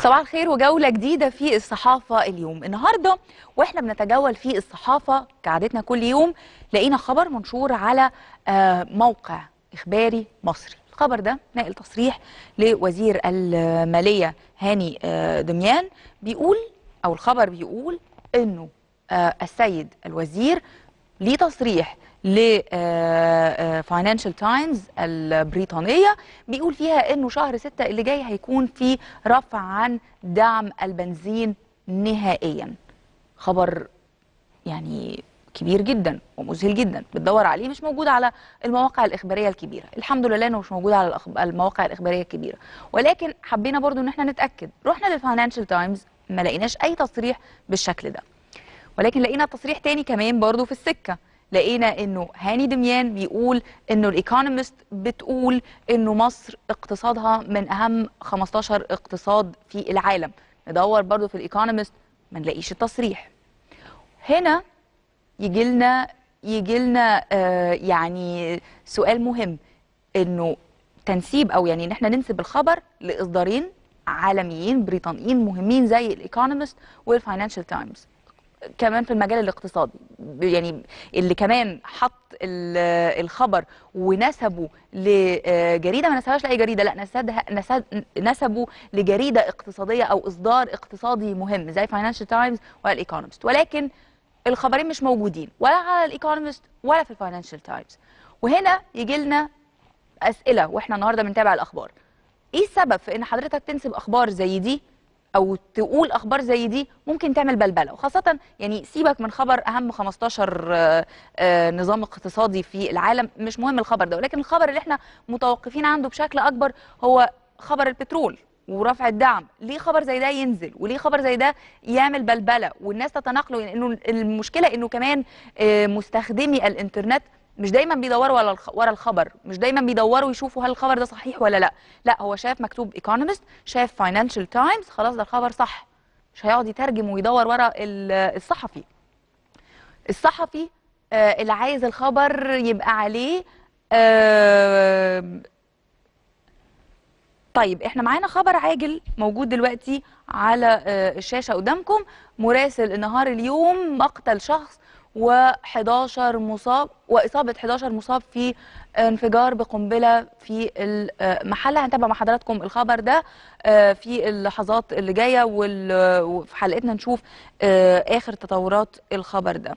صباح الخير وجولة جديدة في الصحافة اليوم النهاردة وإحنا بنتجول في الصحافة كعادتنا كل يوم لقينا خبر منشور على آه، موقع إخباري مصري الخبر ده ناقل تصريح لوزير المالية هاني آه، دميان بيقول أو الخبر بيقول إنه آه، السيد الوزير ليه تصريح لفاينانشال تايمز البريطانية بيقول فيها أنه شهر 6 اللي جاي هيكون في رفع عن دعم البنزين نهائيا خبر يعني كبير جدا ومذهل جدا بتدور عليه مش موجود على المواقع الاخباريه الكبيره الحمد لله انه مش موجود على المواقع الاخباريه الكبيره ولكن حبينا برضو ان احنا نتاكد رحنا للفاينانشال تايمز ما لقيناش اي تصريح بالشكل ده ولكن لقينا تصريح تاني كمان برضو في السكة لقينا انه هاني دميان بيقول انه الايكونومست بتقول انه مصر اقتصادها من اهم 15 اقتصاد في العالم ندور برضو في الايكونومست ما نلاقيش التصريح هنا يجي لنا يجي لنا آه يعني سؤال مهم انه تنسيب او يعني ان احنا ننسب الخبر لاصدارين عالميين بريطانيين مهمين زي الايكونومست والفاينانشال تايمز كمان في المجال الاقتصادي يعني اللي كمان حط الخبر ونسبه لجريده ما نسبهاش لاي جريده لا نسبها نسبه لجريده اقتصاديه او اصدار اقتصادي مهم زي فاينانشال تايمز والايكونومست ولكن الخبرين مش موجودين ولا على الايكونومست ولا في الفاينانشال تايمز وهنا يجي لنا اسئله واحنا النهارده بنتابع الاخبار ايه السبب في ان حضرتك تنسب اخبار زي دي او تقول اخبار زي دي ممكن تعمل بلبله وخاصه يعني سيبك من خبر اهم 15 آه، آه، نظام اقتصادي في العالم مش مهم الخبر ده ولكن الخبر اللي احنا متوقفين عنده بشكل اكبر هو خبر البترول ورفع الدعم ليه خبر زي ده ينزل وليه خبر زي ده يعمل بلبله والناس تتناقله لانه يعني المشكله انه كمان آه، مستخدمي الانترنت مش دايما بيدوروا ورا الخبر مش دايما بيدوروا يشوفوا هل الخبر ده صحيح ولا لا لا هو شاف مكتوب ايكونومست شاف فاينانشال تايمز خلاص ده الخبر صح مش هيقعد يترجم ويدور ورا الصحفي الصحفي آه اللي عايز الخبر يبقى عليه آه طيب احنا معانا خبر عاجل موجود دلوقتي على آه الشاشه قدامكم مراسل النهار اليوم مقتل شخص و11 مصاب واصابه 11 مصاب في انفجار بقنبله في المحل هنتابع مع حضراتكم الخبر ده آه، في اللحظات اللي جايه وفي حلقتنا نشوف آه، اخر تطورات الخبر ده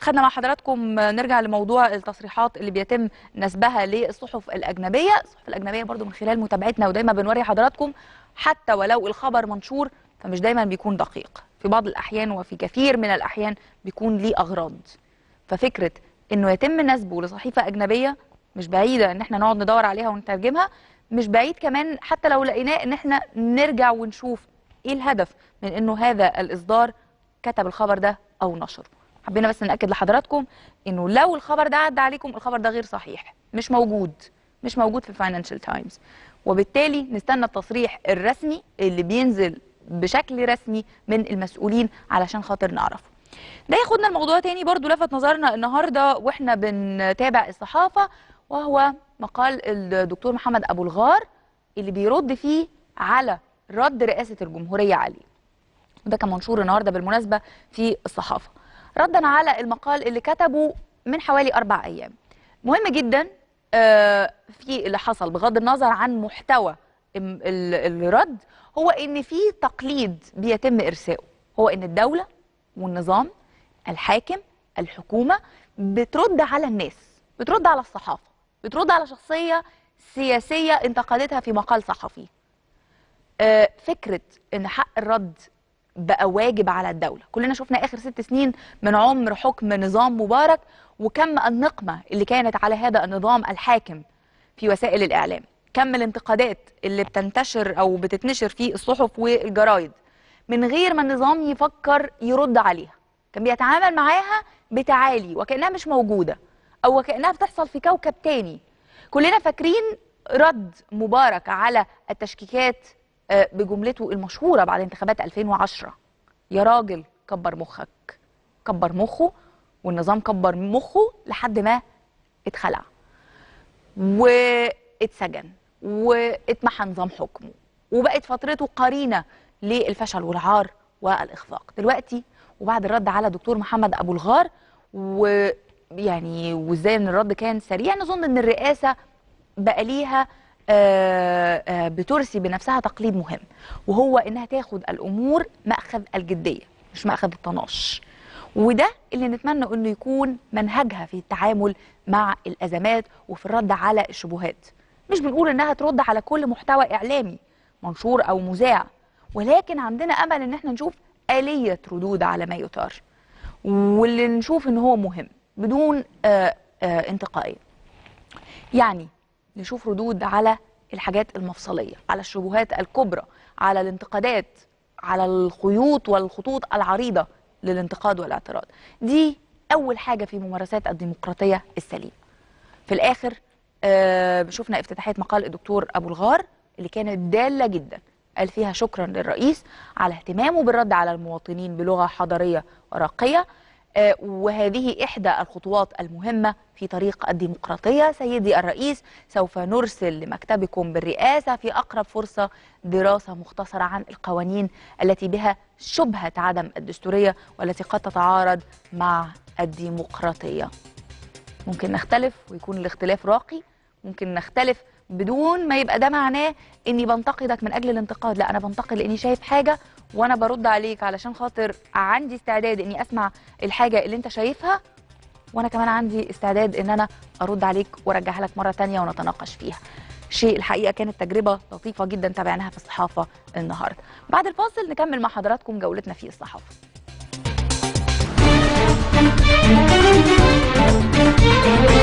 خدنا مع حضراتكم نرجع لموضوع التصريحات اللي بيتم نسبها للصحف الاجنبيه الصحف الاجنبيه برضو من خلال متابعتنا ودايما بنوري حضراتكم حتى ولو الخبر منشور فمش دايما بيكون دقيق في بعض الأحيان وفي كثير من الأحيان بيكون ليه أغراض ففكرة إنه يتم نسبه لصحيفة أجنبية مش بعيدة إن احنا نقعد ندور عليها ونترجمها مش بعيد كمان حتى لو لقيناه إن احنا نرجع ونشوف إيه الهدف من إنه هذا الإصدار كتب الخبر ده أو نشره حبينا بس نأكد لحضراتكم إنه لو الخبر ده عدى عليكم الخبر ده غير صحيح مش موجود مش موجود في الفاينانشال تايمز وبالتالي نستنى التصريح الرسمي اللي بينزل بشكل رسمي من المسؤولين علشان خاطر نعرفه ده ياخدنا الموضوع تاني برضو لفت نظرنا النهاردة وإحنا بنتابع الصحافة وهو مقال الدكتور محمد أبو الغار اللي بيرد فيه على رد رئاسة الجمهورية عليه وده كان منشور النهاردة بالمناسبة في الصحافة ردا على المقال اللي كتبه من حوالي أربع أيام مهم جدا آه، في اللي حصل بغض النظر عن محتوى الرد هو ان في تقليد بيتم ارسائه هو ان الدوله والنظام الحاكم الحكومه بترد على الناس بترد على الصحافه بترد على شخصيه سياسيه انتقدتها في مقال صحفي آه، فكره ان حق الرد بقى واجب على الدوله كلنا شفنا اخر ست سنين من عمر حكم نظام مبارك وكم النقمه اللي كانت على هذا النظام الحاكم في وسائل الاعلام كم الانتقادات اللي بتنتشر او بتتنشر في الصحف والجرايد من غير ما النظام يفكر يرد عليها كان بيتعامل معاها بتعالي وكانها مش موجوده او وكانها بتحصل في كوكب تاني كلنا فاكرين رد مبارك على التشكيكات آه، بجملته المشهوره بعد انتخابات 2010 يا راجل كبر مخك كبر مخه والنظام كبر مخه لحد ما اتخلع واتسجن واتمحى نظام حكمه وبقت فترته قرينه للفشل والعار والاخفاق دلوقتي وبعد الرد على دكتور محمد ابو الغار ويعني وازاي ان الرد كان سريع نظن ان الرئاسه بقى ليها آه، آه، بترسي بنفسها تقليد مهم وهو انها تاخد الامور ماخذ الجديه مش ماخذ الطناش وده اللي نتمنى انه يكون منهجها في التعامل مع الازمات وفي الرد على الشبهات مش بنقول انها ترد على كل محتوى اعلامي منشور او مذاع ولكن عندنا امل ان احنا نشوف اليه ردود على ما يثار واللي نشوف ان هو مهم بدون آآ آه، آآ آه، انتقائيه يعني نشوف ردود على الحاجات المفصليه على الشبهات الكبرى على الانتقادات على الخيوط والخطوط العريضه للانتقاد والاعتراض دي اول حاجه في ممارسات الديمقراطيه السليمه في الاخر آه، شفنا افتتاحيه مقال الدكتور ابو الغار اللي كانت داله جدا قال فيها شكرا للرئيس على اهتمامه بالرد على المواطنين بلغه حضاريه وراقيه آه، وهذه إحدى الخطوات المهمة في طريق الديمقراطية سيدي الرئيس سوف نرسل لمكتبكم بالرئاسة في أقرب فرصة دراسة مختصرة عن القوانين التي بها شبهة عدم الدستورية والتي قد تتعارض مع الديمقراطية ممكن نختلف ويكون الاختلاف راقي ممكن نختلف بدون ما يبقى ده معناه اني بنتقدك من اجل الانتقاد لا انا بنتقد لاني شايف حاجه وانا برد عليك علشان خاطر عندي استعداد اني اسمع الحاجه اللي انت شايفها وانا كمان عندي استعداد ان انا ارد عليك وارجعها لك مره ثانيه ونتناقش فيها شيء الحقيقه كانت تجربه لطيفه جدا تابعناها في الصحافه النهارده بعد الفاصل نكمل مع حضراتكم جولتنا في الصحافه